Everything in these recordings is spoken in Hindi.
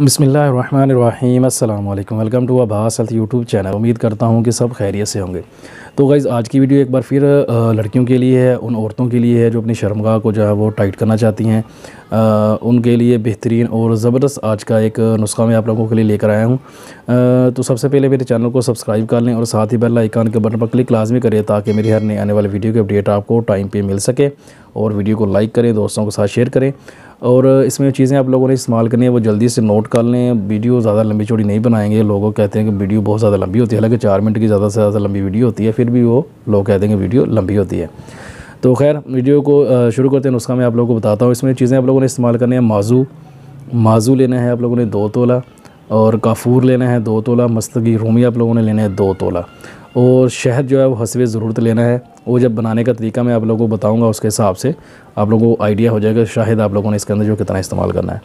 बसमीम अल्लाम welcome to Abbas health YouTube channel उम्मीद करता हूँ कि सब खैरियत से होंगे तो गाइज़ आज की वीडियो एक बार फिर लड़कियों के लिए है उन औरतों के लिए है जो अपनी शर्मगाह को जो है वो टाइट करना चाहती हैं उनके लिए बेहतरीन और ज़बरदस्त आज का एक नुस्खा मैं आप लोगों के लिए लेकर आया हूँ तो सबसे पहले मेरे चैनल को सब्सक्राइब कर लें और साथ ही बेल आइकान के बटन पर क्लिक लाजमी करें ताकि मेरी हर नई आने वाली वीडियो की अपडेट आपको टाइम पर मिल सके और वीडियो को लाइक करें दोस्तों के साथ शेयर करें और इसमें चीज़ें आप लोगों ने इस्तेमाल करनी है वो जल्दी से नोट कर लें वीडियो ज़्यादा लंबी चौड़ी नहीं बनाएंगे लोगों कहते हैं कि वीडियो बहुत ज़्यादा लंबी होती है हालांकि चार मिनट की ज़्यादा से ज़्यादा लंबी वीडियो होती है फिर फिर भी वो लोग कह देंगे वीडियो लंबी होती है तो खैर वीडियो को शुरू करते हैं उसका मैं आप लोगों को बताता हूँ इसमें चीज़ें आप लोगों ने इस्तेमाल करनी है माजू माजू लेना है आप लोगों ने दो तोला और काफूर लेना है दो तोला मस्तगी रूमी आप लोगों ने लेना है दो तोला और शहद जो है वो हंसवे ज़रूरत लेना है वो जब बनाने का तरीका मैं आप लोगों को बताऊंगा उसके हिसाब से आप लोगों को आइडिया हो जाएगा शायद आप लोगों ने इसके अंदर जो कितना इस्तेमाल करना है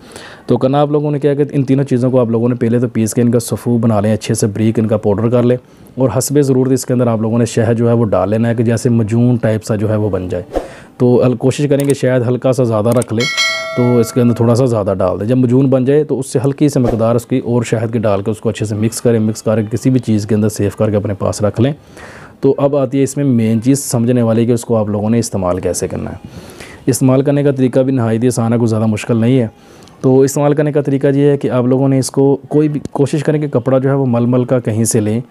तो करना आप लोगों ने क्या कि इन तीनों चीज़ों को आप लोगों ने पहले तो पीस के इनका सफ़ू बना लें अच्छे से ब्रीक इनका पाउडर कर लें और हसवे ज़रूरत इसके अंदर आप लोगों ने शहद जो है वो डाल लेना है कि जैसे मजून टाइप सा जो है वो बन जाए तो कोशिश करें कि शायद हल्का सा ज़्यादा रख लें तो इसके अंदर थोड़ा सा ज़्यादा डाल दें जब मजून बन जाए तो उससे हल्की सी मकदार उसकी और शहद की डाल के उसको अच्छे से मिक्स करें मिक्स करके किसी भी चीज़ के अंदर सेव करके अपने पास रख लें तो अब आती है इसमें मेन चीज़ समझने वाली कि उसको आप लोगों ने इस्तेमाल कैसे करना है इस्तेमाल करने का तरीका भी नहायत आसान है कोई ज़्यादा मुश्किल नहीं है तो इस्तेमाल करने का तरीका ये है कि आप लोगों ने इसको कोई भी कोशिश करें कि कपड़ा जो है वो मलमल का कहीं से लें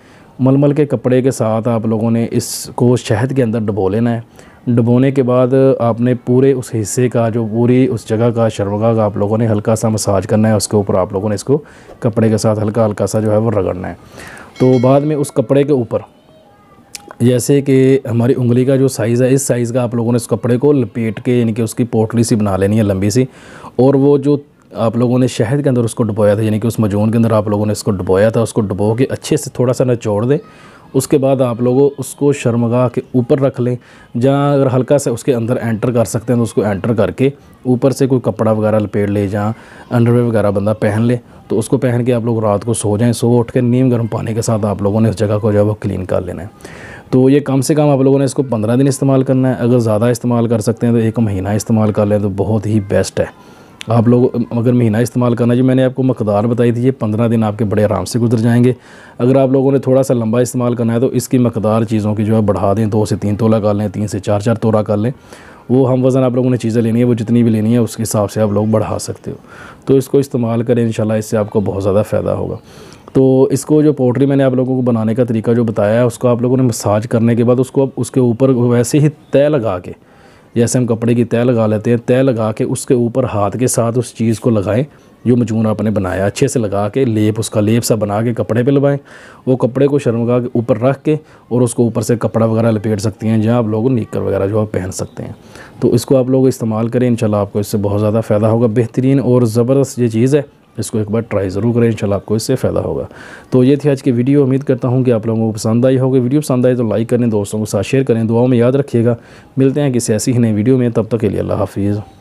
मलमल के कपड़े के साथ आप लोगों ने इसको शहद के अंदर डबो लेना है डुबोने के बाद आपने पूरे उस हिस्से का जो पूरी उस जगह का शर्मगा का आप लोगों ने हल्का सा मसाज करना है उसके ऊपर आप लोगों ने इसको कपड़े के साथ हल्का हल्का सा जो है वो रगड़ना है तो बाद में उस कपड़े के ऊपर जैसे कि हमारी उंगली का जो साइज़ है इस साइज़ का आप लोगों ने उस कपड़े को लपेट के यानी कि उसकी पोटली सी बना लेनी है लंबी सी और वो जो आप लोगों ने शहद के अंदर उसको डुबोया था यानी कि उस मजून के अंदर आप लोगों ने इसको डुबोया था उसको डुबो के अच्छे से थोड़ा सा नचोड़ दें उसके बाद आप लोगों उसको शर्मगा के ऊपर रख लें जहाँ अगर हल्का सा उसके अंदर एंटर कर सकते हैं तो उसको एंटर करके ऊपर से कोई कपड़ा वगैरह लपेट ले जहाँ अंडरवेयर वगैरह बंदा पहन ले तो उसको पहन के आप लोग रात को सो जाएँ सो उठ के नीम गर्म पानी के साथ आप लोगों ने उस जगह को जो है वो क्लीन कर लेना है तो ये कम से कम आप लोगों ने इसको पंद्रह दिन इस्तेमाल करना है अगर ज़्यादा इस्तेमाल कर सकते हैं तो एक महीना इस्तेमाल कर लें तो बहुत ही बेस्ट है आप लोग अगर महीना इस्तेमाल करना जी मैंने आपको मकदार बताई थी ये पंद्रह दिन आपके बड़े आराम से गुजर जाएंगे अगर आप लोगों ने थोड़ा सा लंबा इस्तेमाल करना है तो इसकी मकदार चीज़ों की जो है बढ़ा दें दो से तीन तोला कर लें तीन से चार चार तोला कर लें वो हम वज़न आप लोगों ने चीज़ें लेनी है वो जितनी भी लेनी है उसके हिसाब से आप लोग बढ़ा सकते हो तो इसको इस्तेमाल करें इन इससे आपको बहुत ज़्यादा फ़ायदा होगा तो इसको जो पोल्ट्री मैंने आप लोगों को बनाने का तरीका जो बताया है उसको आप लोगों ने मसाज करने के बाद उसको उसके ऊपर वैसे ही तय लगा के जैसे हम कपड़े की तय लगा लेते हैं तय लगा के उसके ऊपर हाथ के साथ उस चीज़ को लगाएं जो मजमून आपने बनाया अच्छे से लगा के लेप उसका लेप सा बना के कपड़े पे लगाएं वो कपड़े को शर्मगा के ऊपर रख के और उसको ऊपर से कपड़ा वगैरह लपेट सकती हैं जहाँ आप लोग निकर वगैरह जो आप पहन सकते हैं तो इसको आप लोग इस्तेमाल करें इन आपको इससे बहुत ज़्यादा फ़ायदा होगा बेहतरीन और ज़बरदस्त ये चीज़ है इसको एक बार ट्राई ज़रूर करें इंशाल्लाह आपको इससे फ़ायदा होगा तो ये थी आज की वीडियो उम्मीद करता हूँ कि आप लोगों को पसंद आई होगी वीडियो पसंद आई तो लाइक करें दोस्तों के साथ शेयर करें दुआओं में याद रखिएगा मिलते हैं किसी ऐसी ही नई वीडियो में तब तक के लिए अल्लाह हाफिज़